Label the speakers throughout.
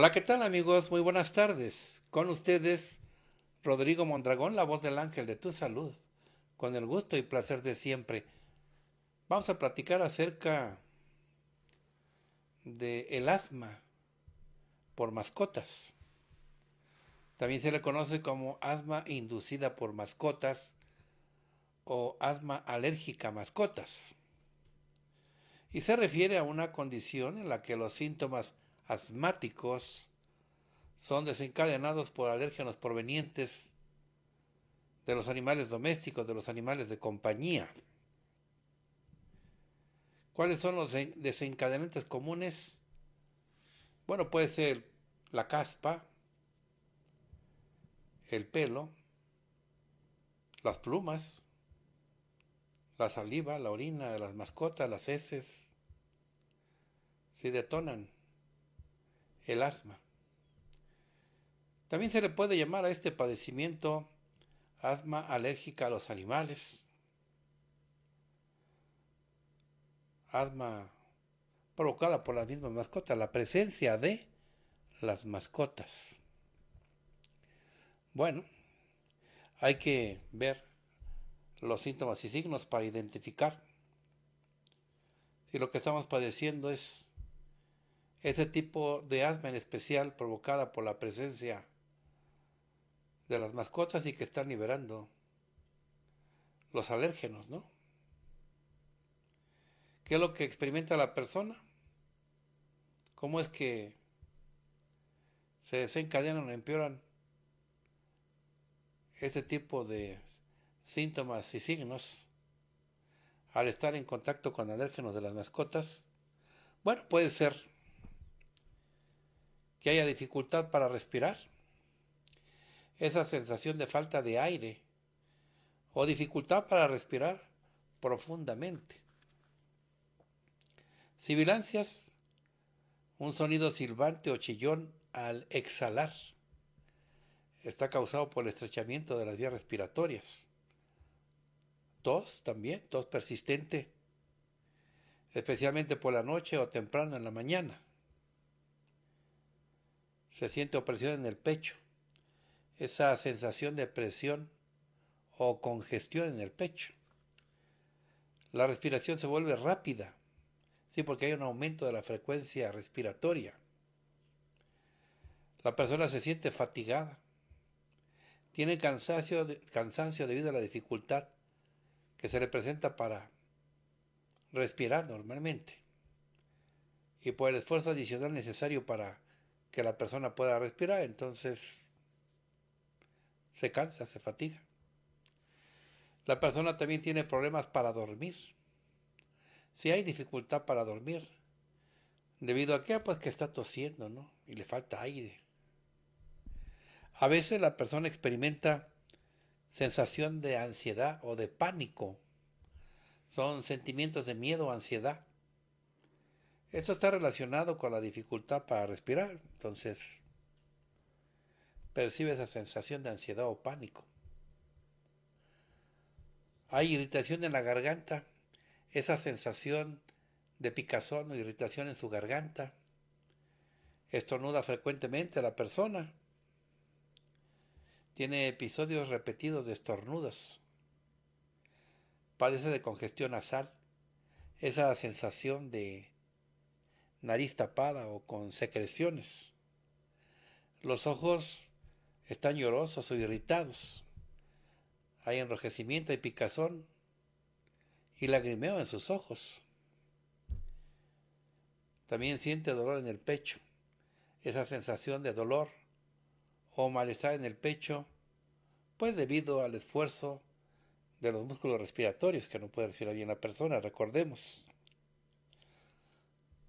Speaker 1: Hola, ¿qué tal amigos? Muy buenas tardes. Con ustedes, Rodrigo Mondragón, la voz del ángel de tu salud, con el gusto y placer de siempre. Vamos a platicar acerca de el asma por mascotas. También se le conoce como asma inducida por mascotas o asma alérgica a mascotas. Y se refiere a una condición en la que los síntomas asmáticos son desencadenados por alérgenos provenientes de los animales domésticos, de los animales de compañía. ¿Cuáles son los desencadenantes comunes? Bueno, puede ser la caspa, el pelo, las plumas, la saliva, la orina de las mascotas, las heces, si detonan el asma. También se le puede llamar a este padecimiento asma alérgica a los animales, asma provocada por las mismas mascotas, la presencia de las mascotas. Bueno, hay que ver los síntomas y signos para identificar si lo que estamos padeciendo es ese tipo de asma en especial provocada por la presencia de las mascotas y que están liberando los alérgenos, ¿no? ¿Qué es lo que experimenta la persona? ¿Cómo es que se desencadenan o empeoran este tipo de síntomas y signos al estar en contacto con alérgenos de las mascotas? Bueno, puede ser que haya dificultad para respirar, esa sensación de falta de aire o dificultad para respirar profundamente. Sibilancias, un sonido silbante o chillón al exhalar. Está causado por el estrechamiento de las vías respiratorias. Tos también, tos persistente, especialmente por la noche o temprano en la mañana se siente opresión en el pecho, esa sensación de presión o congestión en el pecho. La respiración se vuelve rápida, sí, porque hay un aumento de la frecuencia respiratoria. La persona se siente fatigada, tiene cansancio, cansancio debido a la dificultad que se le presenta para respirar normalmente y por el esfuerzo adicional necesario para que la persona pueda respirar, entonces se cansa, se fatiga. La persona también tiene problemas para dormir. Si hay dificultad para dormir, debido a que pues que está tosiendo, ¿no? Y le falta aire. A veces la persona experimenta sensación de ansiedad o de pánico. Son sentimientos de miedo o ansiedad. Esto está relacionado con la dificultad para respirar, entonces percibe esa sensación de ansiedad o pánico. Hay irritación en la garganta, esa sensación de picazón o irritación en su garganta. Estornuda frecuentemente a la persona. Tiene episodios repetidos de estornudos. Padece de congestión nasal, esa sensación de nariz tapada o con secreciones. Los ojos están llorosos o irritados. Hay enrojecimiento y picazón y lagrimeo en sus ojos. También siente dolor en el pecho, esa sensación de dolor o malestar en el pecho, pues debido al esfuerzo de los músculos respiratorios que no puede respirar bien la persona, recordemos.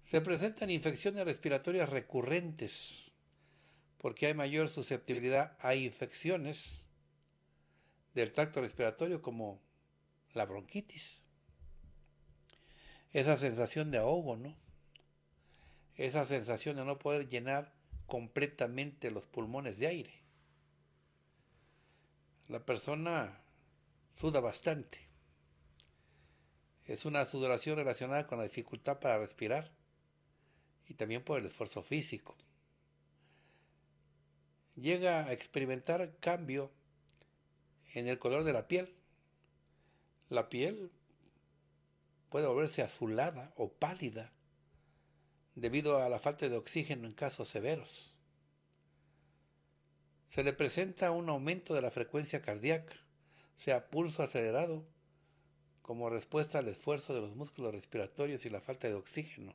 Speaker 1: Se presentan infecciones respiratorias recurrentes porque hay mayor susceptibilidad a infecciones del tracto respiratorio como la bronquitis. Esa sensación de ahogo, ¿no? Esa sensación de no poder llenar completamente los pulmones de aire. La persona suda bastante. Es una sudoración relacionada con la dificultad para respirar y también por el esfuerzo físico. Llega a experimentar cambio en el color de la piel. La piel puede volverse azulada o pálida debido a la falta de oxígeno en casos severos. Se le presenta un aumento de la frecuencia cardíaca, sea pulso acelerado, como respuesta al esfuerzo de los músculos respiratorios y la falta de oxígeno.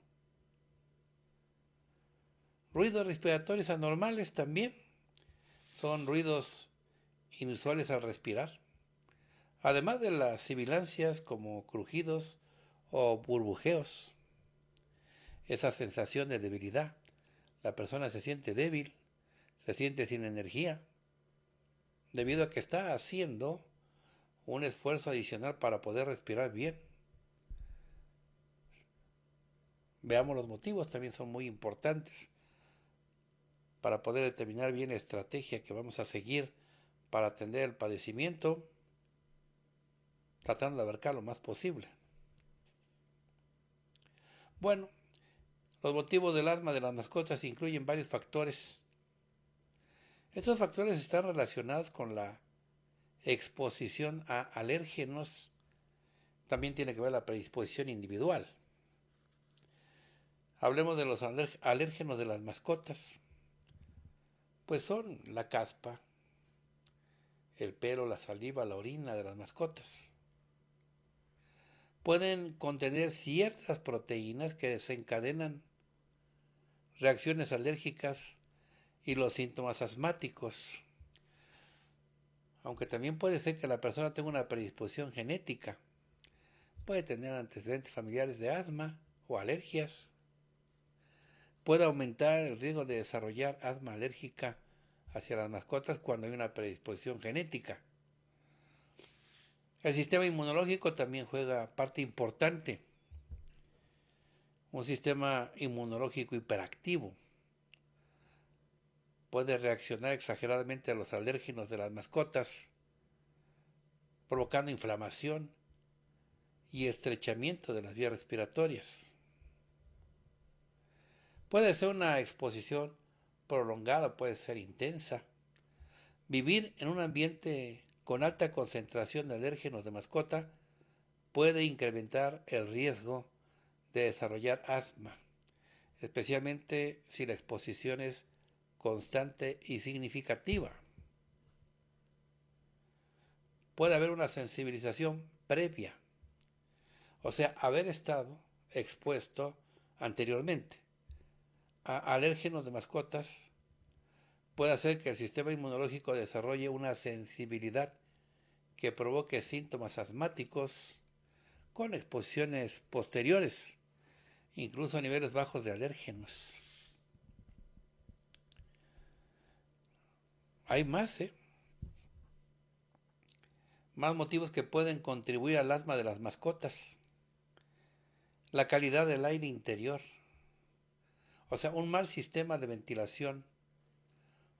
Speaker 1: Ruidos respiratorios anormales también son ruidos inusuales al respirar. Además de las sibilancias como crujidos o burbujeos. Esa sensación de debilidad. La persona se siente débil, se siente sin energía, debido a que está haciendo un esfuerzo adicional para poder respirar bien. Veamos los motivos, también son muy importantes para poder determinar bien la estrategia que vamos a seguir para atender el padecimiento, tratando de abarcar lo más posible. Bueno, los motivos del asma de las mascotas incluyen varios factores. Estos factores están relacionados con la exposición a alérgenos. También tiene que ver la predisposición individual. Hablemos de los alérgenos de las mascotas pues son la caspa, el pelo, la saliva, la orina de las mascotas. Pueden contener ciertas proteínas que desencadenan reacciones alérgicas y los síntomas asmáticos. Aunque también puede ser que la persona tenga una predisposición genética. Puede tener antecedentes familiares de asma o alergias puede aumentar el riesgo de desarrollar asma alérgica hacia las mascotas cuando hay una predisposición genética. El sistema inmunológico también juega parte importante. Un sistema inmunológico hiperactivo puede reaccionar exageradamente a los alérgenos de las mascotas, provocando inflamación y estrechamiento de las vías respiratorias. Puede ser una exposición prolongada, puede ser intensa. Vivir en un ambiente con alta concentración de alérgenos de mascota puede incrementar el riesgo de desarrollar asma, especialmente si la exposición es constante y significativa. Puede haber una sensibilización previa, o sea, haber estado expuesto anteriormente alérgenos de mascotas puede hacer que el sistema inmunológico desarrolle una sensibilidad que provoque síntomas asmáticos con exposiciones posteriores, incluso a niveles bajos de alérgenos. Hay más, ¿eh? Más motivos que pueden contribuir al asma de las mascotas. La calidad del aire interior o sea, un mal sistema de ventilación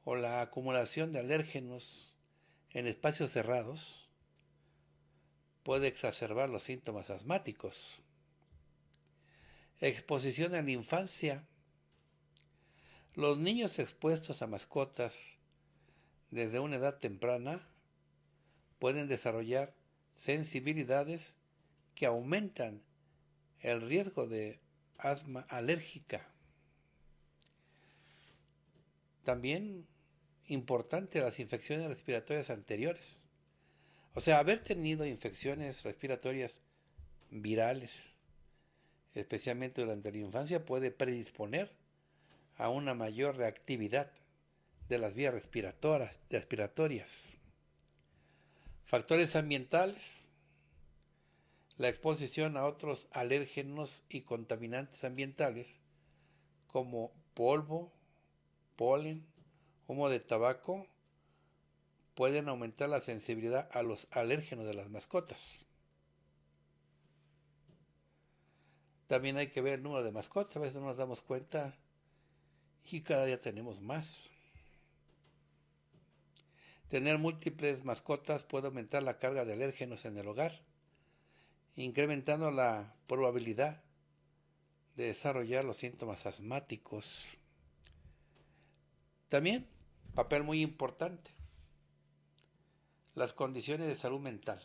Speaker 1: o la acumulación de alérgenos en espacios cerrados puede exacerbar los síntomas asmáticos. Exposición en la infancia. Los niños expuestos a mascotas desde una edad temprana pueden desarrollar sensibilidades que aumentan el riesgo de asma alérgica también importante las infecciones respiratorias anteriores. O sea, haber tenido infecciones respiratorias virales, especialmente durante la infancia, puede predisponer a una mayor reactividad de las vías respiratorias. respiratorias. Factores ambientales, la exposición a otros alérgenos y contaminantes ambientales como polvo, polen, humo de tabaco, pueden aumentar la sensibilidad a los alérgenos de las mascotas. También hay que ver el número de mascotas, a veces no nos damos cuenta y cada día tenemos más. Tener múltiples mascotas puede aumentar la carga de alérgenos en el hogar, incrementando la probabilidad de desarrollar los síntomas asmáticos. También, papel muy importante, las condiciones de salud mental,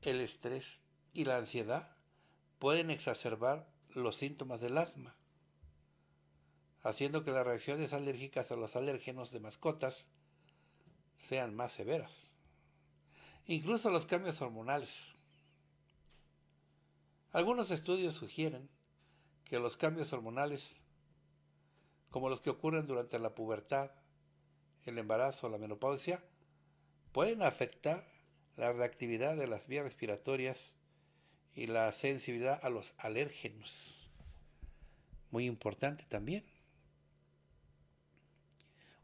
Speaker 1: el estrés y la ansiedad pueden exacerbar los síntomas del asma, haciendo que las reacciones alérgicas a los alérgenos de mascotas sean más severas. Incluso los cambios hormonales. Algunos estudios sugieren que los cambios hormonales como los que ocurren durante la pubertad, el embarazo, la menopausia, pueden afectar la reactividad de las vías respiratorias y la sensibilidad a los alérgenos. Muy importante también.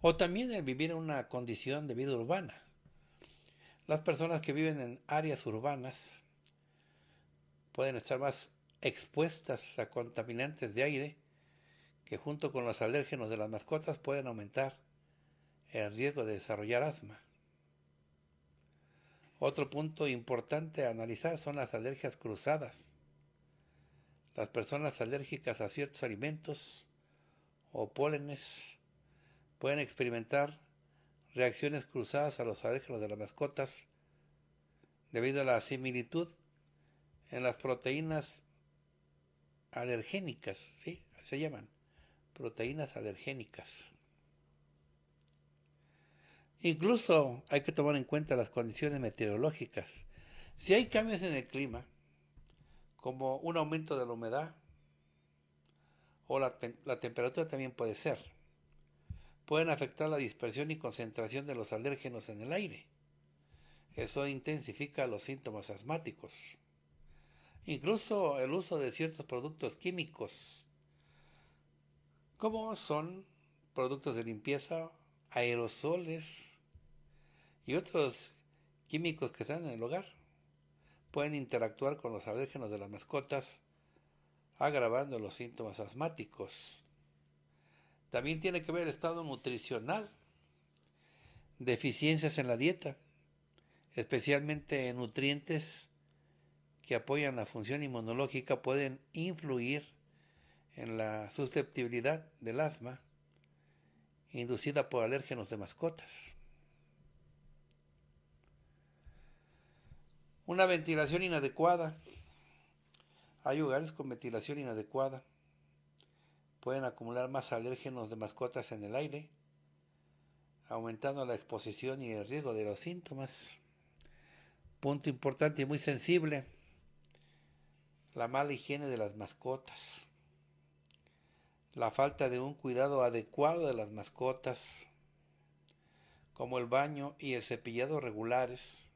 Speaker 1: O también el vivir en una condición de vida urbana. Las personas que viven en áreas urbanas pueden estar más expuestas a contaminantes de aire que junto con los alérgenos de las mascotas pueden aumentar el riesgo de desarrollar asma. Otro punto importante a analizar son las alergias cruzadas. Las personas alérgicas a ciertos alimentos o pólenes pueden experimentar reacciones cruzadas a los alérgenos de las mascotas debido a la similitud en las proteínas alergénicas, ¿sí? Se llaman proteínas alergénicas. Incluso hay que tomar en cuenta las condiciones meteorológicas. Si hay cambios en el clima, como un aumento de la humedad, o la, temperatura también puede ser, pueden afectar la dispersión y concentración de los alérgenos en el aire. Eso intensifica los síntomas asmáticos. Incluso el uso de ciertos productos químicos como son productos de limpieza, aerosoles y otros químicos que están en el hogar. Pueden interactuar con los alérgenos de las mascotas, agravando los síntomas asmáticos. También tiene que ver el estado nutricional, deficiencias en la dieta, especialmente nutrientes que apoyan la función inmunológica pueden influir en la susceptibilidad del asma inducida por alérgenos de mascotas. Una ventilación inadecuada. Hay hogares con ventilación inadecuada. Pueden acumular más alérgenos de mascotas en el aire, aumentando la exposición y el riesgo de los síntomas. Punto importante y muy sensible, la mala higiene de las mascotas la falta de un cuidado adecuado de las mascotas, como el baño y el cepillado regulares,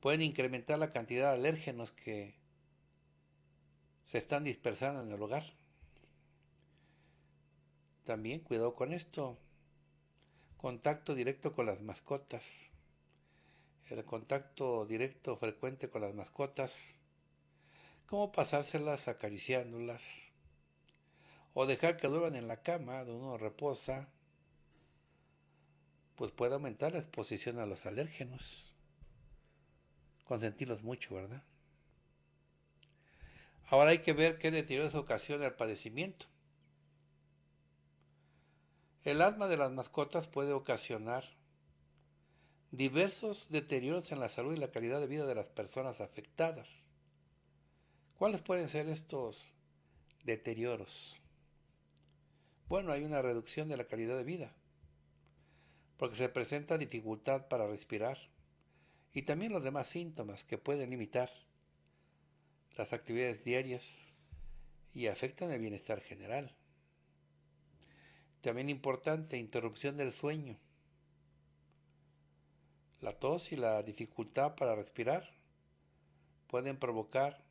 Speaker 1: pueden incrementar la cantidad de alérgenos que se están dispersando en el hogar. También cuidado con esto. Contacto directo con las mascotas. El contacto directo frecuente con las mascotas. Cómo pasárselas acariciándolas o dejar que duerman en la cama donde uno reposa, pues puede aumentar la exposición a los alérgenos. Consentirlos mucho, ¿verdad? Ahora hay que ver qué deterioros ocasiona el padecimiento. El asma de las mascotas puede ocasionar diversos deterioros en la salud y la calidad de vida de las personas afectadas. ¿Cuáles pueden ser estos deterioros? Bueno, hay una reducción de la calidad de vida, porque se presenta dificultad para respirar y también los demás síntomas que pueden limitar las actividades diarias y afectan el bienestar general. También importante, interrupción del sueño. La tos y la dificultad para respirar pueden provocar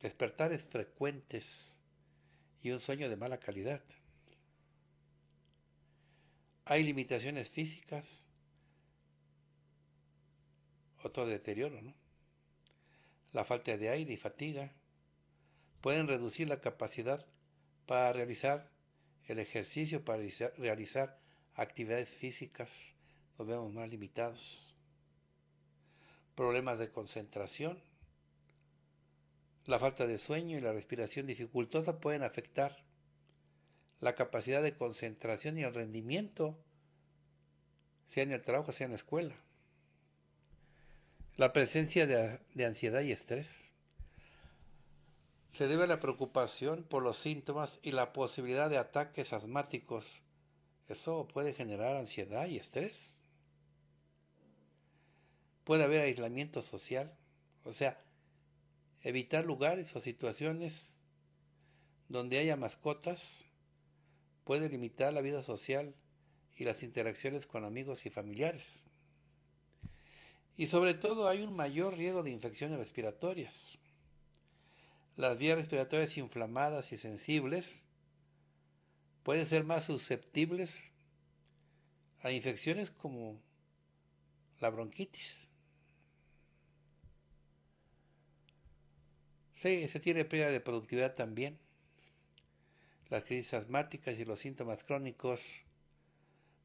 Speaker 1: despertares frecuentes y un sueño de mala calidad. Hay limitaciones físicas, otro deterioro, ¿no? La falta de aire y fatiga pueden reducir la capacidad para realizar el ejercicio, para realizar actividades físicas, nos vemos más limitados. Problemas de concentración, la falta de sueño y la respiración dificultosa pueden afectar la capacidad de concentración y el rendimiento, sea en el trabajo, sea en la escuela. La presencia de, de ansiedad y estrés se debe a la preocupación por los síntomas y la posibilidad de ataques asmáticos. Eso puede generar ansiedad y estrés. Puede haber aislamiento social, o sea, evitar lugares o situaciones donde haya mascotas puede limitar la vida social y las interacciones con amigos y familiares. Y sobre todo hay un mayor riesgo de infecciones respiratorias. Las vías respiratorias inflamadas y sensibles pueden ser más susceptibles a infecciones como la bronquitis. Sí, se tiene pérdida de productividad también. Las crisis asmáticas y los síntomas crónicos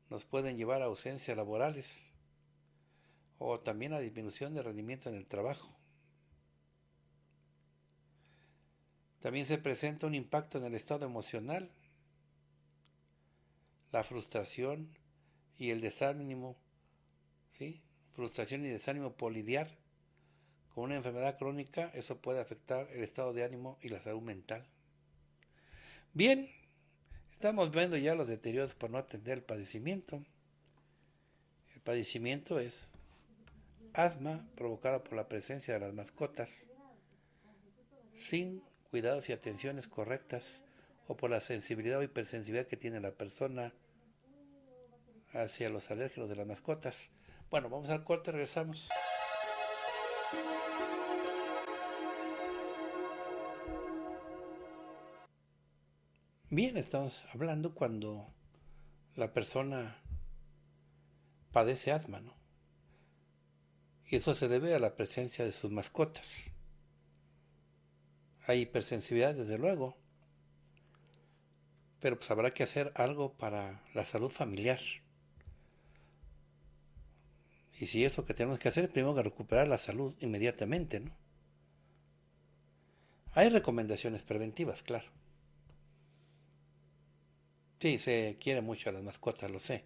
Speaker 1: nos pueden llevar a ausencias laborales o también a disminución de rendimiento en el trabajo. También se presenta un impacto en el estado emocional, la frustración y el desánimo, ¿sí? frustración y desánimo por con una enfermedad crónica, eso puede afectar el estado de ánimo y la salud mental. Bien, estamos viendo ya los deterioros por no atender el padecimiento. El padecimiento es asma provocada por la presencia de las mascotas sin cuidados y atenciones correctas o por la sensibilidad o hipersensibilidad que tiene la persona hacia los alérgenos de las mascotas. Bueno, vamos al corte, regresamos. Bien, estamos hablando cuando la persona padece asma, ¿no? Y eso se debe a la presencia de sus mascotas. Hay hipersensibilidad, desde luego, pero pues habrá que hacer algo para la salud familiar. Y si eso que tenemos que hacer es primero que recuperar la salud inmediatamente, ¿no? Hay recomendaciones preventivas, claro. Sí, se quiere mucho a las mascotas, lo sé.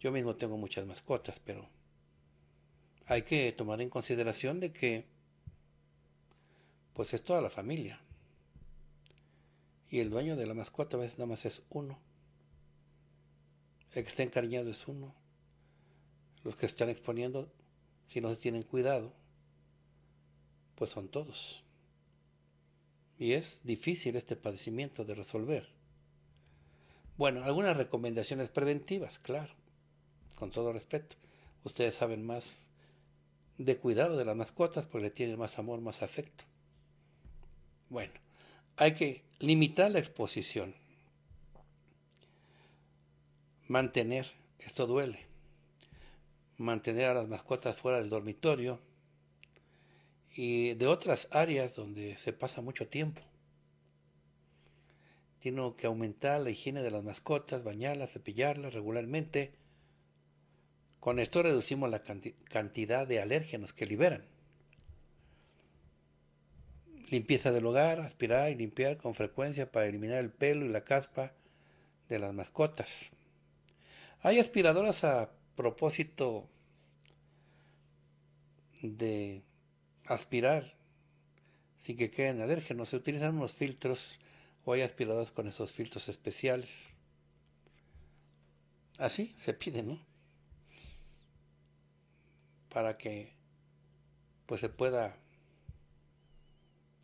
Speaker 1: Yo mismo tengo muchas mascotas, pero hay que tomar en consideración de que pues es toda la familia. Y el dueño de la mascota a veces nada más es uno. El que está encariñado es uno. Los que están exponiendo, si no se tienen cuidado, pues son todos. Y es difícil este padecimiento de resolver. Bueno, algunas recomendaciones preventivas, claro, con todo respeto. Ustedes saben más de cuidado de las mascotas porque le tienen más amor, más afecto. Bueno, hay que limitar la exposición. Mantener, esto duele. Mantener a las mascotas fuera del dormitorio y de otras áreas donde se pasa mucho tiempo sino que aumentar la higiene de las mascotas, bañarlas, cepillarlas regularmente. Con esto reducimos la cantidad de alérgenos que liberan. Limpieza del hogar, aspirar y limpiar con frecuencia para eliminar el pelo y la caspa de las mascotas. Hay aspiradoras a propósito de aspirar sin que queden alérgenos. Se utilizan unos filtros o hay con esos filtros especiales. Así se pide, ¿no? Para que pues se pueda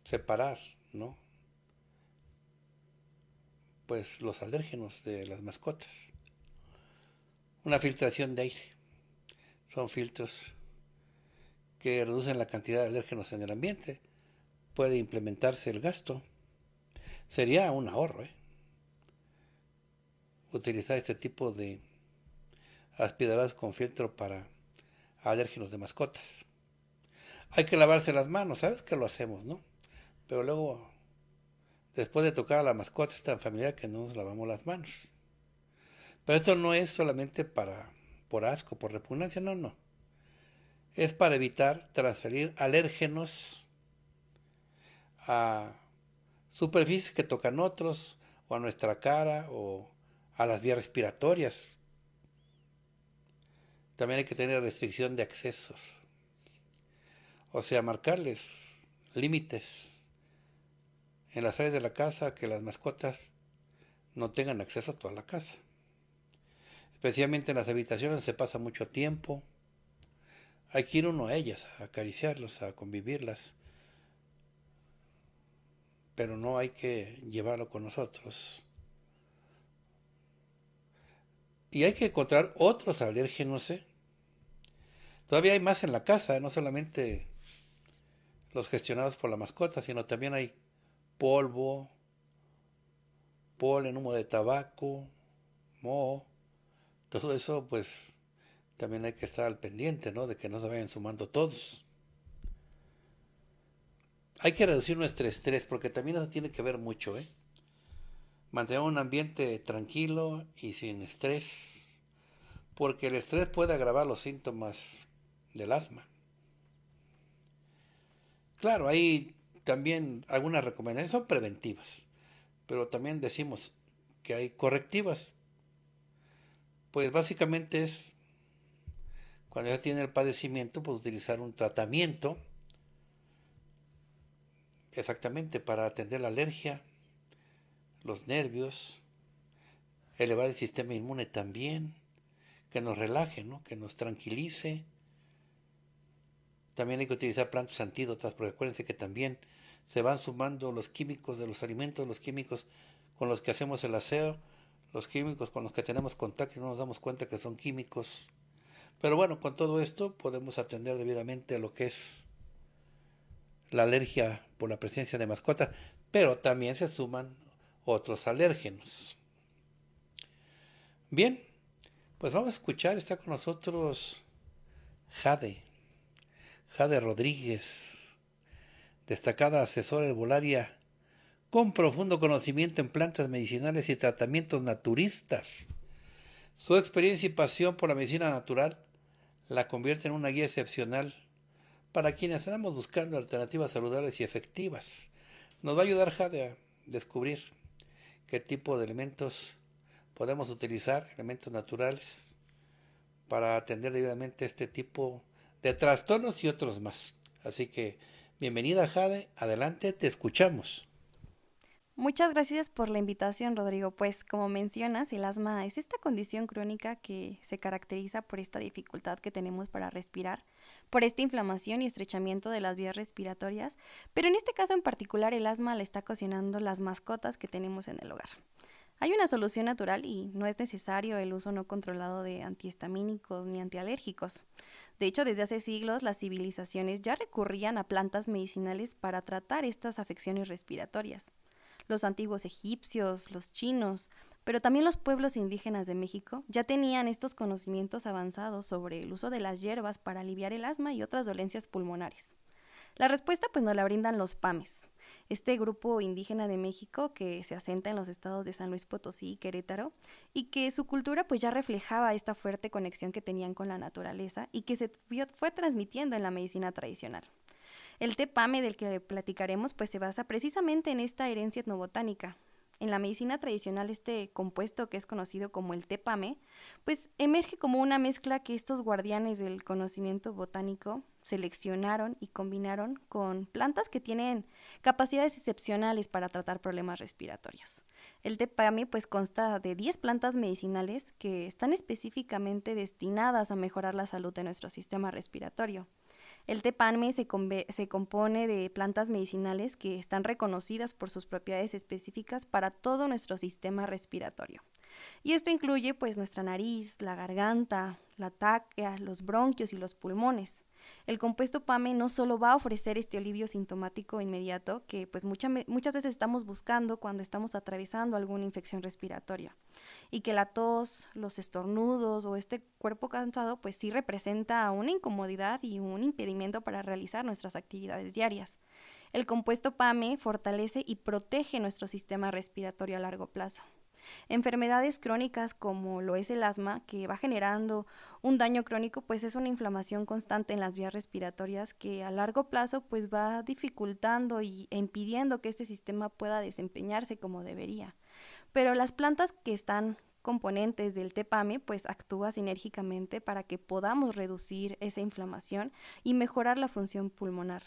Speaker 1: separar, ¿no? Pues los alérgenos de las mascotas. Una filtración de aire. Son filtros que reducen la cantidad de alérgenos en el ambiente. Puede implementarse el gasto Sería un ahorro ¿eh? utilizar este tipo de aspiradoras con filtro para alérgenos de mascotas. Hay que lavarse las manos, sabes que lo hacemos, ¿no? Pero luego, después de tocar a la mascota, es tan familiar que no nos lavamos las manos. Pero esto no es solamente para por asco, por repugnancia, no, no. Es para evitar transferir alérgenos a superficies que tocan otros, o a nuestra cara, o a las vías respiratorias. También hay que tener restricción de accesos. O sea, marcarles límites en las áreas de la casa que las mascotas no tengan acceso a toda la casa. Especialmente en las habitaciones se pasa mucho tiempo. Hay que ir uno a ellas, a acariciarlos, a convivirlas, pero no hay que llevarlo con nosotros. Y hay que encontrar otros alérgenos. Todavía hay más en la casa, no solamente los gestionados por la mascota, sino también hay polvo, polen, humo de tabaco, moho. Todo eso, pues, también hay que estar al pendiente, ¿no? De que no se vayan sumando todos hay que reducir nuestro estrés porque también eso tiene que ver mucho, ¿eh? Mantener un ambiente tranquilo y sin estrés, porque el estrés puede agravar los síntomas del asma. Claro, hay también algunas recomendaciones, son preventivas, pero también decimos que hay correctivas. Pues básicamente es, cuando ya tiene el padecimiento, pues utilizar un tratamiento exactamente para atender la alergia, los nervios, elevar el sistema inmune también, que nos relaje, ¿no? que nos tranquilice. También hay que utilizar plantas antídotas, porque acuérdense que también se van sumando los químicos de los alimentos, los químicos con los que hacemos el aseo, los químicos con los que tenemos contacto y no nos damos cuenta que son químicos. Pero bueno, con todo esto podemos atender debidamente a lo que es la alergia por la presencia de mascotas, pero también se suman otros alérgenos. Bien, pues vamos a escuchar, está con nosotros Jade, Jade Rodríguez, destacada asesora herbolaria con profundo conocimiento en plantas medicinales y tratamientos naturistas. Su experiencia y pasión por la medicina natural la convierte en una guía excepcional para quienes andamos buscando alternativas saludables y efectivas. Nos va a ayudar Jade a descubrir qué tipo de elementos podemos utilizar, elementos naturales, para atender debidamente este tipo de trastornos y otros más. Así que bienvenida Jade, adelante, te escuchamos.
Speaker 2: Muchas gracias por la invitación, Rodrigo. Pues como mencionas, el asma es esta condición crónica que se caracteriza por esta dificultad que tenemos para respirar, por esta inflamación y estrechamiento de las vías respiratorias, pero en este caso en particular el asma le está ocasionando las mascotas que tenemos en el hogar. Hay una solución natural y no es necesario el uso no controlado de antihistamínicos ni antialérgicos. De hecho, desde hace siglos las civilizaciones ya recurrían a plantas medicinales para tratar estas afecciones respiratorias los antiguos egipcios, los chinos, pero también los pueblos indígenas de México ya tenían estos conocimientos avanzados sobre el uso de las hierbas para aliviar el asma y otras dolencias pulmonares. La respuesta pues nos la brindan los PAMES, este grupo indígena de México que se asenta en los estados de San Luis Potosí y Querétaro y que su cultura pues ya reflejaba esta fuerte conexión que tenían con la naturaleza y que se fue transmitiendo en la medicina tradicional. El tepame del que platicaremos pues se basa precisamente en esta herencia etnobotánica. En la medicina tradicional este compuesto que es conocido como el tepame pues emerge como una mezcla que estos guardianes del conocimiento botánico seleccionaron y combinaron con plantas que tienen capacidades excepcionales para tratar problemas respiratorios. El tepame pues consta de 10 plantas medicinales que están específicamente destinadas a mejorar la salud de nuestro sistema respiratorio. El tepame se, compone de plantas medicinales que están reconocidas por sus propiedades específicas para todo nuestro sistema respiratorio. Y esto incluye pues nuestra nariz, la garganta, la tráquea, los bronquios y los pulmones. El compuesto PAME no solo va a ofrecer este alivio sintomático inmediato, que pues muchas veces estamos buscando cuando estamos atravesando alguna infección respiratoria, y que la tos, los estornudos o este cuerpo cansado pues sí representa una incomodidad y un impedimento para realizar nuestras actividades diarias. El compuesto PAME fortalece y protege nuestro sistema respiratorio a largo plazo. Enfermedades crónicas como lo es el asma, que va generando un daño crónico, pues es una inflamación constante en las vías respiratorias que a largo plazo pues va dificultando y e impidiendo que este sistema pueda desempeñarse como debería. Pero las plantas que están componentes del tepame, pues actúa sinérgicamente para que podamos reducir esa inflamación y mejorar la función pulmonar.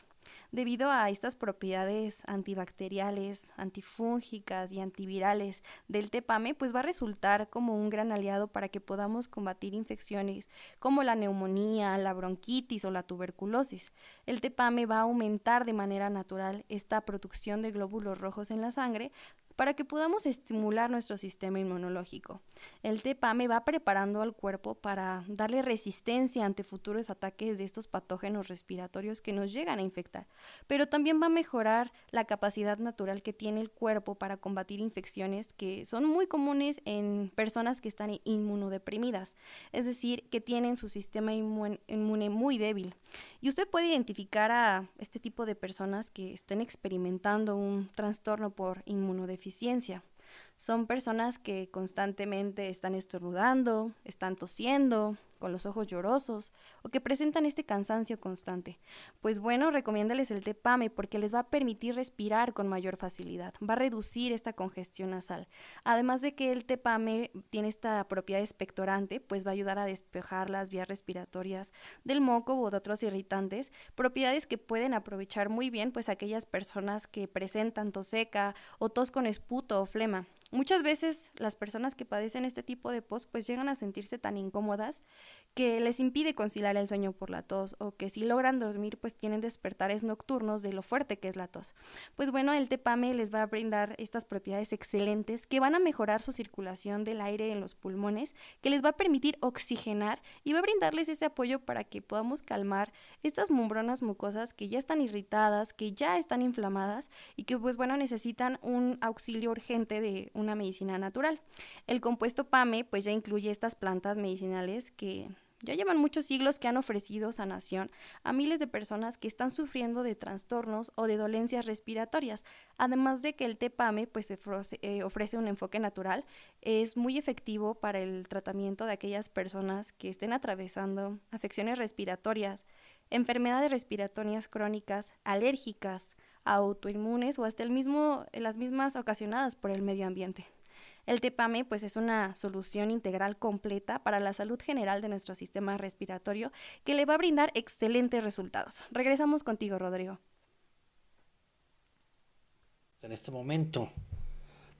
Speaker 2: Debido a estas propiedades antibacteriales, antifúngicas y antivirales del tepame, pues va a resultar como un gran aliado para que podamos combatir infecciones como la neumonía, la bronquitis o la tuberculosis. El tepame va a aumentar de manera natural esta producción de glóbulos rojos en la sangre, para que podamos estimular nuestro sistema inmunológico. El me va preparando al cuerpo para darle resistencia ante futuros ataques de estos patógenos respiratorios que nos llegan a infectar, pero también va a mejorar la capacidad natural que tiene el cuerpo para combatir infecciones que son muy comunes en personas que están inmunodeprimidas, es decir, que tienen su sistema inmune muy débil. Y usted puede identificar a este tipo de personas que estén experimentando un trastorno por inmunodeficiencia son personas que constantemente están estornudando, están tosiendo, con los ojos llorosos o que presentan este cansancio constante. Pues bueno, recomiéndales el tepame porque les va a permitir respirar con mayor facilidad, va a reducir esta congestión nasal. Además de que el tepame tiene esta propiedad expectorante, pues va a ayudar a despejar las vías respiratorias del moco o de otros irritantes, propiedades que pueden aprovechar muy bien pues aquellas personas que presentan tos seca o tos con esputo o flema. Muchas veces las personas que padecen este tipo de post pues llegan a sentirse tan incómodas que les impide conciliar el sueño por la tos o que si logran dormir pues tienen despertares nocturnos de lo fuerte que es la tos. Pues bueno, el tepame les va a brindar estas propiedades excelentes que van a mejorar su circulación del aire en los pulmones, que les va a permitir oxigenar y va a brindarles ese apoyo para que podamos calmar estas membranas mucosas que ya están irritadas, que ya están inflamadas y que pues bueno necesitan un auxilio urgente de una medicina natural. El compuesto PAME pues ya incluye estas plantas medicinales que ya llevan muchos siglos que han ofrecido sanación a miles de personas que están sufriendo de trastornos o de dolencias respiratorias, además de que el tepame pues, eh, ofrece, un enfoque natural, es muy efectivo para el tratamiento de aquellas personas que estén atravesando afecciones respiratorias, enfermedades respiratorias crónicas, alérgicas, autoinmunes o hasta el mismo, las mismas ocasionadas por el medio ambiente. El tepame pues es una solución integral completa para la salud general de nuestro sistema respiratorio que le va a brindar excelentes resultados. Regresamos contigo, Rodrigo.
Speaker 1: En este momento,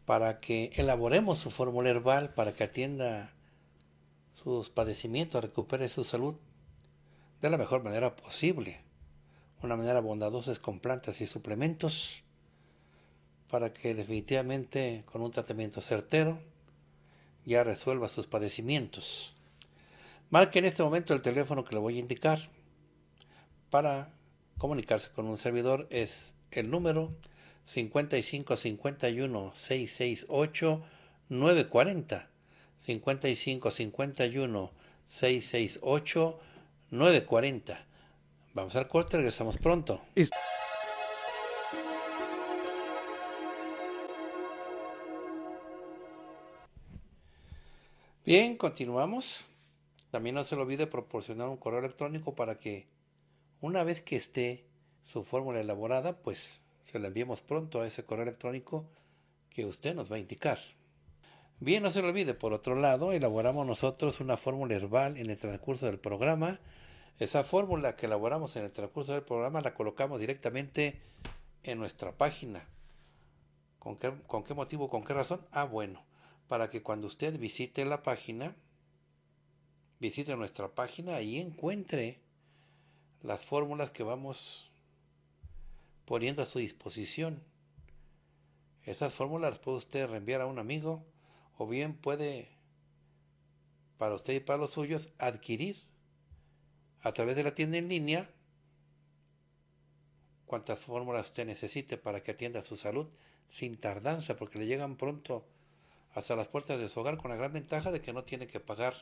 Speaker 1: para que elaboremos su fórmula herbal, para que atienda sus padecimientos, recupere su salud de la mejor manera posible. Una manera bondadosa es con plantas y suplementos para que definitivamente con un tratamiento certero ya resuelva sus padecimientos. Marque en este momento el teléfono que le voy a indicar para comunicarse con un servidor. Es el número 5551 668 940. 5551 668 940. Vamos al corte, regresamos pronto. Bien, continuamos. También no se le olvide proporcionar un correo electrónico para que una vez que esté su fórmula elaborada, pues se la enviemos pronto a ese correo electrónico que usted nos va a indicar. Bien, no se lo olvide, por otro lado, elaboramos nosotros una fórmula herbal en el transcurso del programa. Esa fórmula que elaboramos en el transcurso del programa la colocamos directamente en nuestra página. con qué motivo, con qué razón? Ah, bueno, para que cuando usted visite la página, visite nuestra página y encuentre las fórmulas que vamos poniendo a su disposición. Esas fórmulas puede usted reenviar a un amigo o bien puede, para usted y para los suyos, adquirir a través de la tienda en línea cuantas fórmulas usted necesite para que atienda su salud sin tardanza, porque le llegan pronto hasta las puertas de su hogar con la gran ventaja de que no tiene que pagar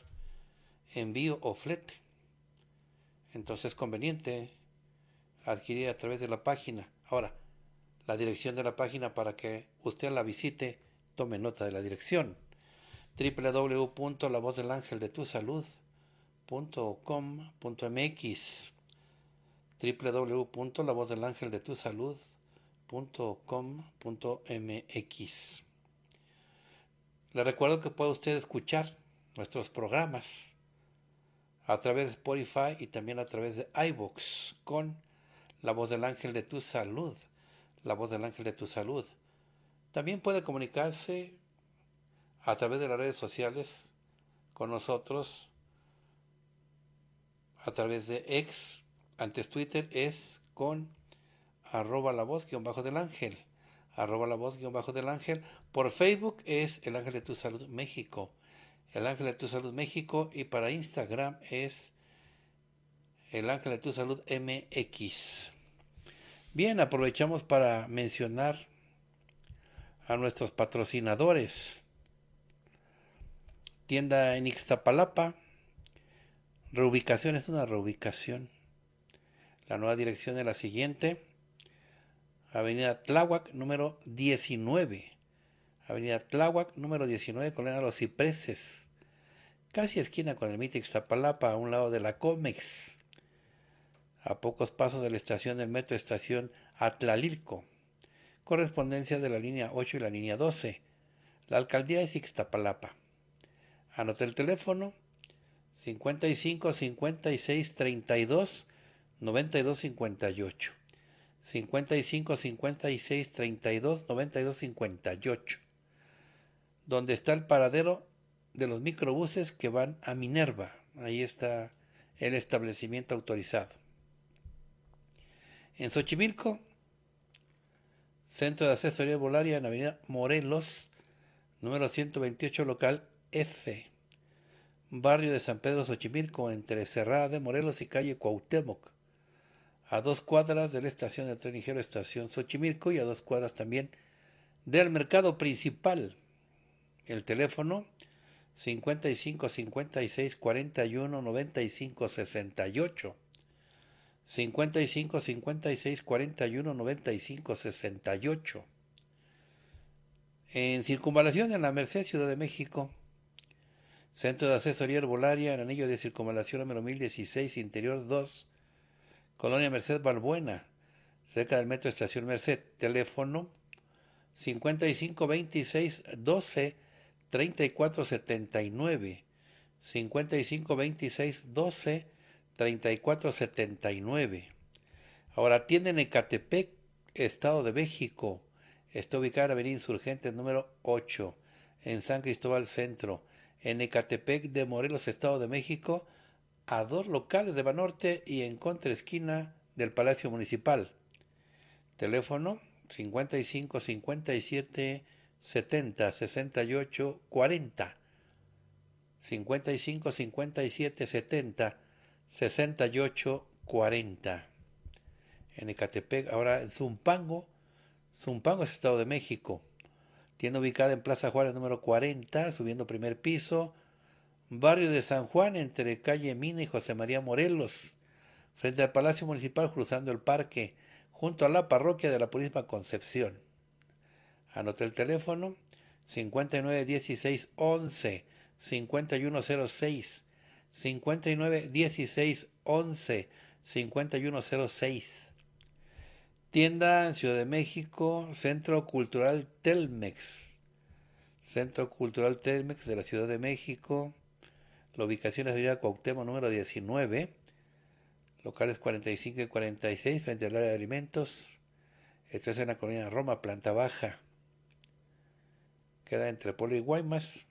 Speaker 1: envío o flete. Entonces es conveniente adquirir a través de la página. Ahora, la dirección de la página para que usted la visite, tome nota de la dirección. www.lavozdelangeldetusalud.com.mx www.lavozdelangeldetusalud.com.mx le recuerdo que puede usted escuchar nuestros programas a través de Spotify y también a través de iVoox con la voz del ángel de tu salud. La voz del ángel de tu salud. También puede comunicarse a través de las redes sociales con nosotros a través de ex. Antes Twitter es con arroba la voz bajo del ángel arroba la voz guión bajo del ángel. Por Facebook es el ángel de tu salud México. El ángel de tu salud México y para Instagram es el ángel de tu salud MX. Bien, aprovechamos para mencionar a nuestros patrocinadores. Tienda en Ixtapalapa. Reubicación es una reubicación. La nueva dirección es la siguiente. Avenida Tláhuac número 19. Avenida Tláhuac número 19, Colonia Los Cipreses. Casi esquina con el MIT Ixtapalapa, a un lado de la Comex. A pocos pasos de la estación del metro Estación Atlalilco. Correspondencia de la línea 8 y la línea 12. La alcaldía es Ixtapalapa. anoté el teléfono 55 56 32 92 58. 55 56 32 92 58, donde está el paradero de los microbuses que van a Minerva. Ahí está el establecimiento autorizado. En Xochimilco, Centro de Asesoría Volaria en Avenida Morelos, número 128, local F, barrio de San Pedro Xochimilco, entre Cerrada de Morelos y calle Cuauhtémoc a dos cuadras de la estación de tren ligero Estación Xochimilco y a dos cuadras también del mercado principal. El teléfono 55 56 41 95 68. 55 56 41 95 68. En circunvalación en la Merced, Ciudad de México. Centro de Asesoría Herbolaria en Anillo de Circunvalación número 1016, Interior 2, Colonia Merced Balbuena, cerca del metro Estación Merced. Teléfono 5526 12 3479. 5526 12 3479. Ahora atienden en Ecatepec, Estado de México. Está ubicada en Avenida Insurgente número 8, en San Cristóbal Centro. En Ecatepec de Morelos, Estado de México, a dos locales de Banorte y en contra esquina del Palacio Municipal. Teléfono 55 57 70 68 40. 55 57 70 68 40. En Ecatepec, ahora en Zumpango. Zumpango es Estado de México. Tiene ubicada en Plaza Juárez número 40, subiendo primer piso barrio de San Juan, entre calle Mina y José María Morelos, frente al Palacio Municipal, cruzando el parque, junto a la parroquia de la Purísima Concepción. Anote el teléfono 591611 5106 591611 5106 Tienda en Ciudad de México, Centro Cultural Telmex. Centro Cultural Telmex de la Ciudad de México, la ubicación es de la Cuauhtémoc número 19, locales 45 y 46, frente al área de alimentos. Esto es en la colonia Roma, planta baja. Queda entre Polo y Guaymas.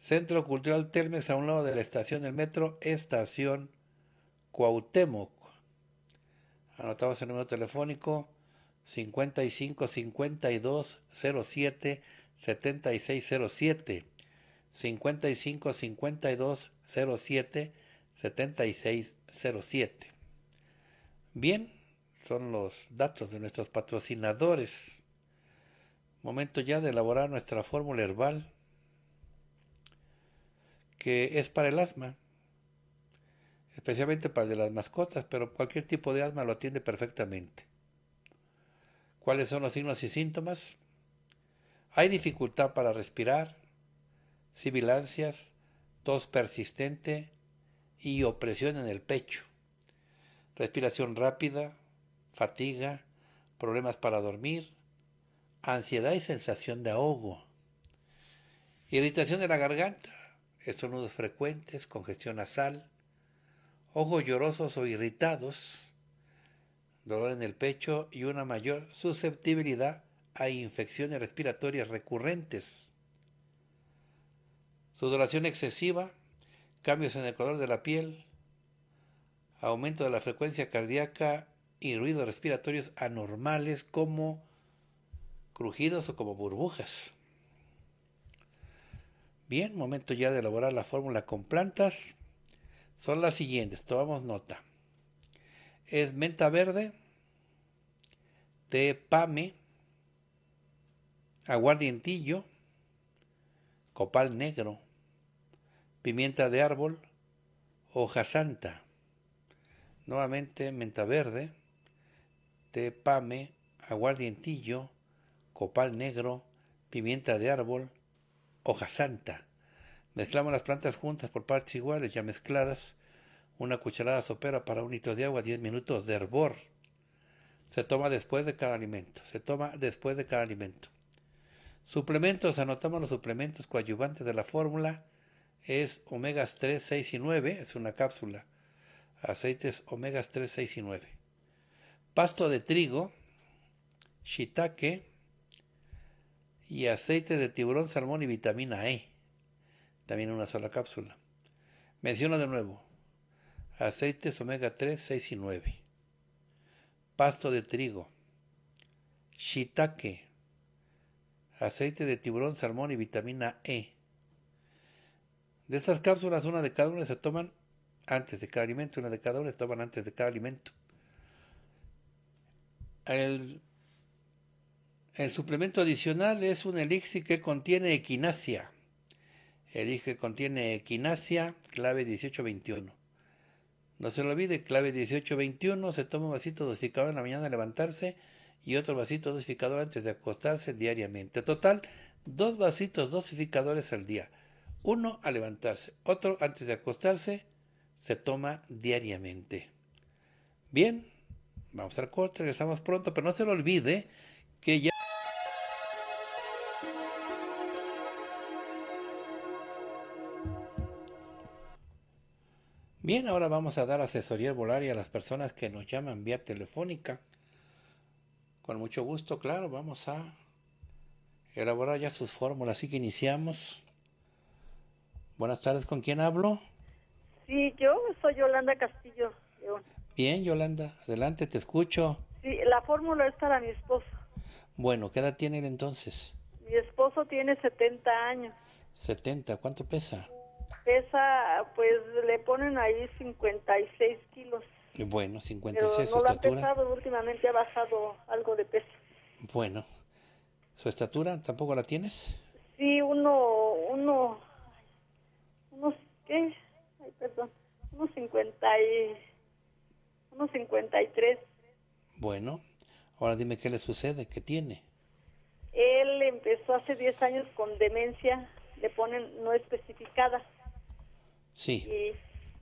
Speaker 1: Centro Cultural Telmex a un lado de la estación del metro, estación Cuauhtémoc. Anotamos el número telefónico 55 52 07 7607. 55 52 07 76 07. Bien, son los datos de nuestros patrocinadores. Momento ya de elaborar nuestra fórmula herbal que es para el asma, especialmente para el de las mascotas, pero cualquier tipo de asma lo atiende perfectamente. ¿Cuáles son los signos y síntomas? Hay dificultad para respirar, sibilancias, tos persistente y opresión en el pecho, respiración rápida, fatiga, problemas para dormir, ansiedad y sensación de ahogo, irritación de la garganta, estornudos frecuentes, congestión nasal, ojos llorosos o irritados, dolor en el pecho y una mayor susceptibilidad a infecciones respiratorias recurrentes. Sudoración excesiva, cambios en el color de la piel, aumento de la frecuencia cardíaca y ruidos respiratorios anormales como crujidos o como burbujas. Bien, momento ya de elaborar la fórmula con plantas. Son las siguientes, tomamos nota. Es menta verde, té pame, aguardientillo, copal negro, pimienta de árbol, hoja santa, nuevamente menta verde, té pame, aguardientillo, copal negro, pimienta de árbol, hoja santa. Mezclamos las plantas juntas por partes iguales, ya mezcladas, una cucharada sopera para un litro de agua, 10 minutos de hervor. Se toma después de cada alimento, se toma después de cada alimento. Suplementos, anotamos los suplementos coadyuvantes de la fórmula es omegas 3, 6 y 9, es una cápsula. Aceites omegas 3, 6 y 9. Pasto de trigo, shiitake y aceite de tiburón, salmón y vitamina E. También una sola cápsula. Menciono de nuevo. Aceites omega 3, 6 y 9. Pasto de trigo. Shiitake. Aceite de tiburón, salmón y vitamina E de estas cápsulas, una de cada una se toman antes de cada alimento, una de cada una se toman antes de cada alimento. El, suplemento adicional es un elixir que contiene equinacia. El que contiene equinacia, clave 1821. No se lo olvide, clave 1821, se toma un vasito dosificador en la mañana de levantarse y otro vasito dosificador antes de acostarse diariamente. Total, dos vasitos dosificadores al día. Uno a levantarse, otro antes de acostarse, se toma diariamente. Bien, vamos al corte, regresamos pronto, pero no se lo olvide que ya... Bien, ahora vamos a dar asesoría volaria a las personas que nos llaman vía telefónica. Con mucho gusto, claro, vamos a elaborar ya sus fórmulas. Así que iniciamos. Buenas tardes, ¿con quién hablo?
Speaker 3: Sí, yo soy Yolanda Castillo.
Speaker 1: Bien, Yolanda, adelante, te escucho.
Speaker 3: Sí, la fórmula es para mi esposo.
Speaker 1: Bueno, ¿qué edad tiene él entonces?
Speaker 3: Mi esposo tiene 70 años.
Speaker 1: 70, ¿cuánto pesa?
Speaker 3: Pesa, pues le ponen ahí 56 kilos.
Speaker 1: Bueno, 56 Pero no estatura. Lo ha
Speaker 3: pesado, últimamente ha bajado algo de peso.
Speaker 1: Bueno, ¿su estatura tampoco la tienes?
Speaker 3: Sí, uno, uno Ay, perdón, unos y, unos 53.
Speaker 1: Bueno, ahora dime qué le sucede, qué tiene.
Speaker 3: Él empezó hace 10 años con demencia, le ponen no especificada. Sí. Y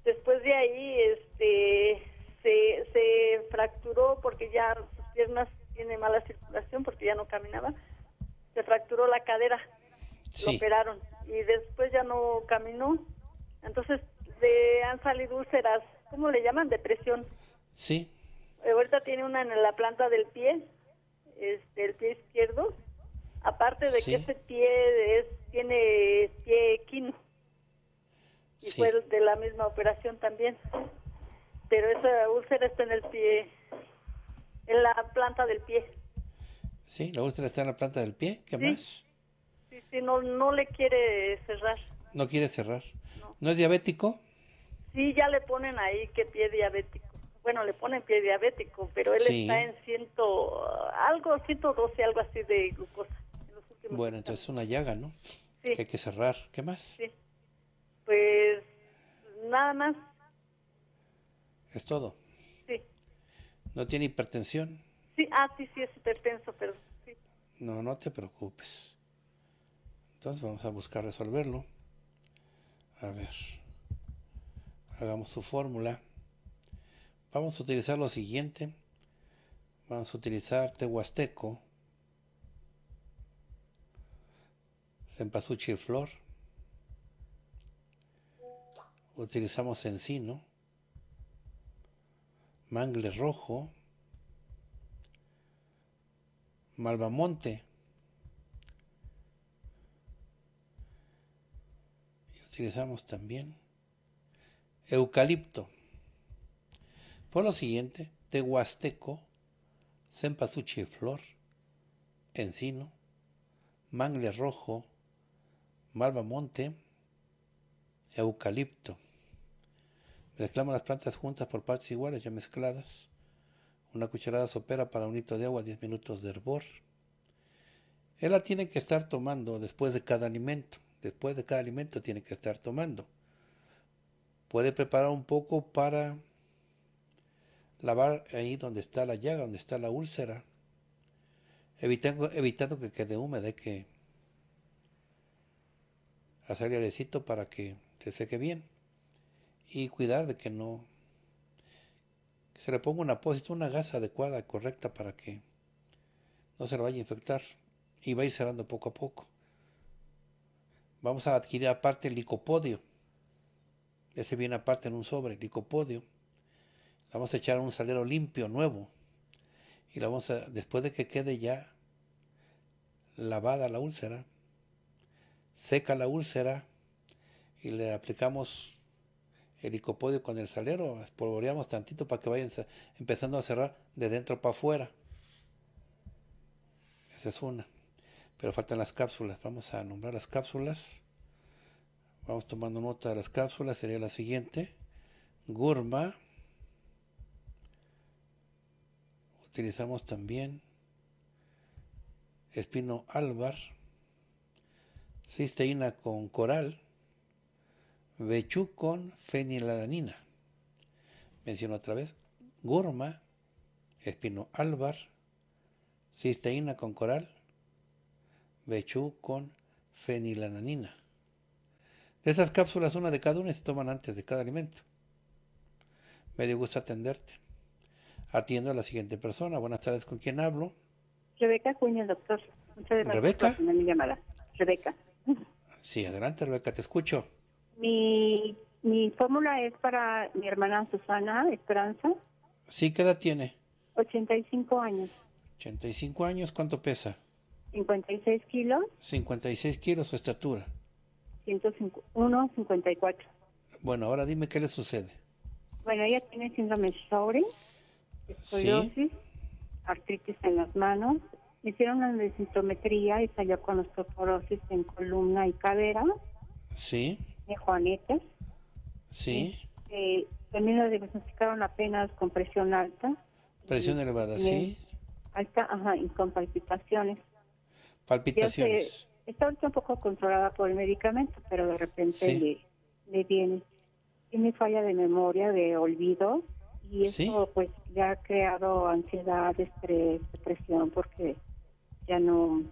Speaker 3: después de ahí, este, se, fracturó porque ya sus piernas tiene mala circulación porque ya no caminaba. Se fracturó la cadera, sí. lo operaron y después ya no caminó entonces le han salido úlceras, ¿cómo le llaman? Depresión. Sí. Eh, ahorita tiene una en la planta del pie, este, el pie izquierdo. Aparte de que ese pie tiene pie equino. Y fue de la misma operación también. Pero esa úlcera está en el pie, en la planta del pie.
Speaker 1: Sí, la úlcera está en la planta del pie. ¿Qué más?
Speaker 3: Sí, sí, no, no le quiere cerrar.
Speaker 1: No quiere cerrar. ¿No es diabético?
Speaker 3: Sí, ya le ponen ahí que pie diabético. Bueno, le ponen pie diabético, pero él está en ciento, algo, 112, algo así de glucosa.
Speaker 1: bueno, entonces es una llaga, ¿no? Sí. Que hay que cerrar. ¿Qué más?
Speaker 3: Sí. Pues nada más. ¿Es todo? Sí.
Speaker 1: ¿No tiene hipertensión?
Speaker 3: Sí, ah, sí, sí, es hipertenso, pero sí.
Speaker 1: No, no te preocupes. Entonces vamos a buscar resolverlo. A ver. Hagamos su fórmula. Vamos a utilizar lo siguiente. Vamos a utilizar tehuasteco. Cempasúchil flor. Utilizamos encino. Mangle rojo. Malvamonte regresamos también. Eucalipto. fue lo siguiente, de Huasteco, flor, encino, mangle rojo, monte eucalipto. Mezclamos las plantas juntas por partes iguales, ya mezcladas. Una cucharada sopera para un litro de agua, 10 minutos de hervor. Él la tiene que estar tomando después de cada alimento después de cada alimento tiene que estar tomando. Puede preparar un poco para lavar ahí donde está la llaga, donde está la úlcera, evitando, evitando que quede húmeda, hay que hacer para que se seque bien y cuidar de que no que se le ponga una apósito una gasa adecuada, correcta para que no se le vaya a infectar y va a ir cerrando poco a poco. Vamos a adquirir aparte el licopodio. Ese viene aparte en un sobre, licopodio. La vamos a echar un salero limpio, nuevo. Y la vamos a, después de que quede ya lavada la úlcera, seca la úlcera y le aplicamos el licopodio con el salero, espolvoreamos tantito para que vayan empezando a cerrar de dentro para afuera. Esa es una pero faltan las cápsulas. Vamos a nombrar las cápsulas. Vamos tomando nota de las cápsulas. Sería la siguiente. Gurma. Utilizamos también espino álvar. cisteína con coral, bechu con fenilalanina. Menciono otra vez, gurma, espino álvar. cisteína con coral, Bechú con fenilananina. De esas cápsulas, una de cada una se toman antes de cada alimento. Me dio gusto atenderte. Atiendo a la siguiente persona. Buenas tardes, ¿con quién hablo?
Speaker 4: Rebeca Cuña, doctor. Rebeca. Rebeca.
Speaker 1: Sí, adelante, Rebeca, te escucho.
Speaker 4: Mi, mi fórmula es para mi hermana Susana Esperanza.
Speaker 1: Sí, ¿qué edad tiene?
Speaker 4: 85 años.
Speaker 1: 85 años, ¿cuánto pesa?
Speaker 4: 56 kilos.
Speaker 1: 56 kilos su estatura.
Speaker 4: 1,54.
Speaker 1: Bueno, ahora dime qué le sucede.
Speaker 4: Bueno, ella tiene síndrome de Sobre, sí. artritis en las manos. Hicieron una densitometría y salió con osteoporosis en columna y cadera. Sí. De Juanetes. Sí. Este, también lo diagnosticaron apenas con presión alta.
Speaker 1: Presión elevada, sí.
Speaker 4: Alta, ajá, y con palpitaciones.
Speaker 1: Palpitaciones.
Speaker 4: Está un poco controlada por el medicamento, pero de repente le viene. Tiene falla de memoria, de olvido, y eso pues ya ha creado ansiedad, estrés, depresión, porque ya no,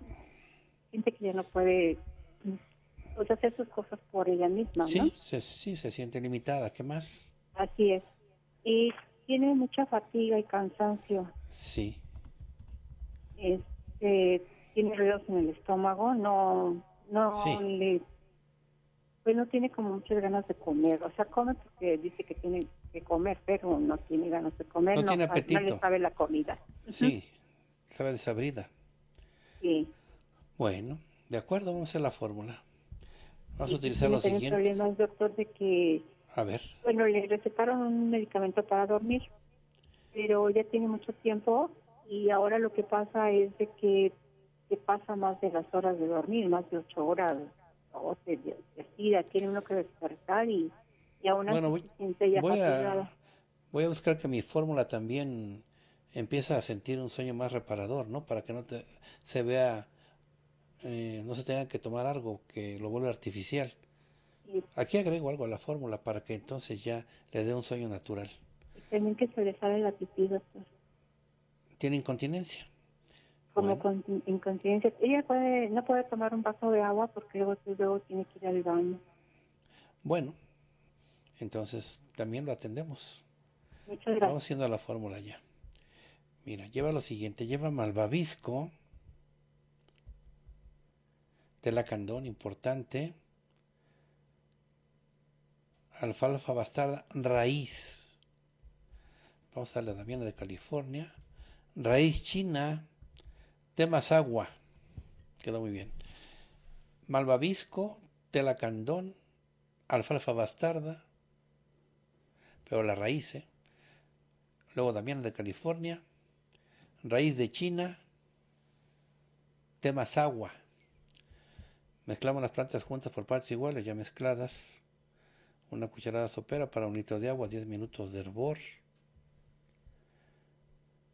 Speaker 4: siente que ya no puede pues, hacer sus cosas por ella misma, sí,
Speaker 1: sí, se siente limitada, ¿qué más?
Speaker 4: Así es. Y tiene mucha fatiga y cansancio. Sí. Este, tiene ruidos en el estómago, no, no sí. le, pues no tiene como muchas ganas de comer, o sea, come porque dice que tiene que comer, pero no tiene ganas de comer, no, tiene apetito. no le sabe la comida.
Speaker 1: Sí, sabe desabrida. Sí. Bueno, de acuerdo, vamos a hacer la fórmula. Vamos a utilizar lo siguiente. problema,
Speaker 4: doctor, de que... A ver. Bueno, le recetaron un medicamento para dormir, pero ya tiene mucho tiempo y ahora lo que pasa es de que que pasa más de las horas de dormir, más de ocho horas, o se tiene uno que despertar y, y aún así bueno, voy, voy a,
Speaker 1: voy a buscar que mi fórmula también empiece a sentir un sueño más reparador, ¿no? Para que no se vea, eh, no se tenga que tomar algo que lo vuelva artificial. Aquí agrego algo a la fórmula para que entonces ya le dé un sueño natural.
Speaker 4: también que se le la pipí,
Speaker 1: Tiene incontinencia
Speaker 4: como con inconsciencia. Ella puede, no puede tomar un vaso de agua porque luego, luego tiene que ir al baño.
Speaker 1: Bueno, entonces también lo atendemos. Muchas gracias. Vamos haciendo la fórmula ya. Mira, lleva lo siguiente, lleva malvavisco, candón importante, alfalfa bastarda, raíz. Vamos a la Damiana de California, raíz china, Temas agua, quedó muy bien. Malvavisco, telacandón, alfalfa bastarda, pero las raíces. ¿eh? Luego también de California, raíz de China, temas agua. Mezclamos las plantas juntas por partes iguales, ya mezcladas. Una cucharada sopera para un litro de agua, 10 minutos de hervor.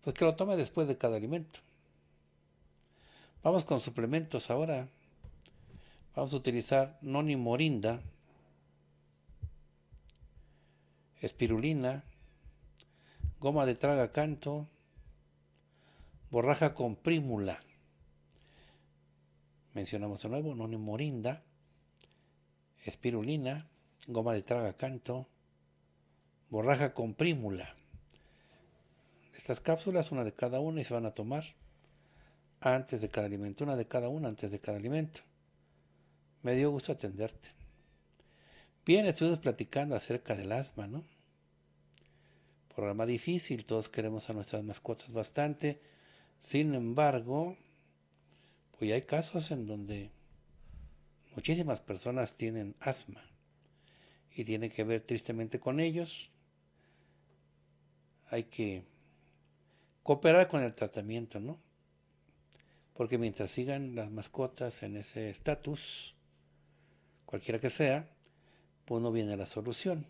Speaker 1: Pues que lo tome después de cada alimento. Vamos con suplementos ahora. Vamos a utilizar morinda, espirulina, goma de traga canto, borraja con prímula. Mencionamos de nuevo morinda, espirulina, goma de traga canto, borraja con prímula. Estas cápsulas, una de cada una, y se van a tomar antes de cada alimento, una de cada una antes de cada alimento. Me dio gusto atenderte. Bien, estuvimos platicando acerca del asma, ¿no? Programa difícil, todos queremos a nuestras mascotas bastante. Sin embargo, pues hay casos en donde muchísimas personas tienen asma y tiene que ver tristemente con ellos. Hay que cooperar con el tratamiento, ¿no? Porque mientras sigan las mascotas en ese estatus, cualquiera que sea, pues no viene la solución.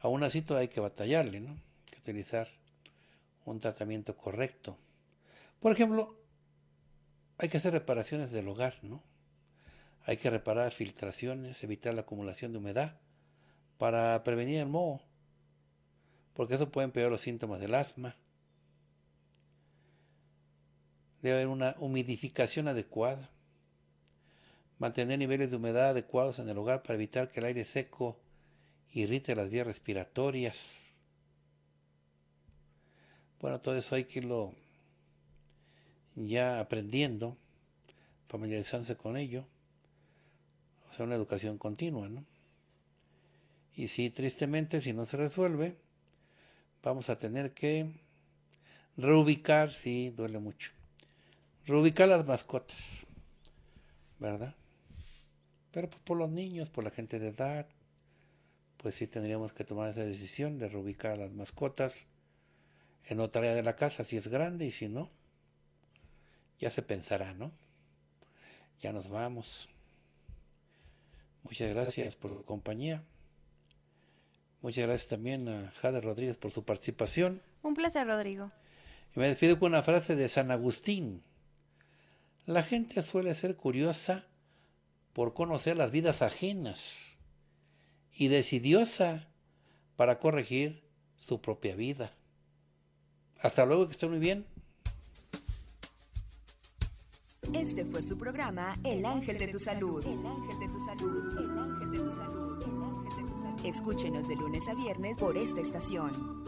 Speaker 1: Aún así todavía hay que batallarle, ¿no? Hay que utilizar un tratamiento correcto. Por ejemplo, hay que hacer reparaciones del hogar, ¿no? Hay que reparar filtraciones, evitar la acumulación de humedad para prevenir el moho, porque eso puede empeorar los síntomas del asma, Debe haber una humidificación adecuada. Mantener niveles de humedad adecuados en el hogar para evitar que el aire seco irrite las vías respiratorias. Bueno, todo eso hay que irlo ya aprendiendo, familiarizándose con ello. O sea, una educación continua, ¿no? Y si tristemente, si no se resuelve, vamos a tener que reubicar, si duele mucho reubicar las mascotas, ¿verdad? Pero pues, por los niños, por la gente de edad, pues sí tendríamos que tomar esa decisión de reubicar las mascotas en otra área de la casa, si es grande y si no, ya se pensará, ¿no? Ya nos vamos. Muchas gracias por su compañía. Muchas gracias también a Jade Rodríguez por su participación.
Speaker 2: Un placer, Rodrigo.
Speaker 1: Y me despido con una frase de San Agustín. La gente suele ser curiosa por conocer las vidas ajenas y decidiosa para corregir su propia vida. Hasta luego, que esté
Speaker 2: muy bien. Este fue su programa El Ángel de tu Salud. El de El Ángel de tu Salud. Escúchenos de lunes a viernes por esta estación.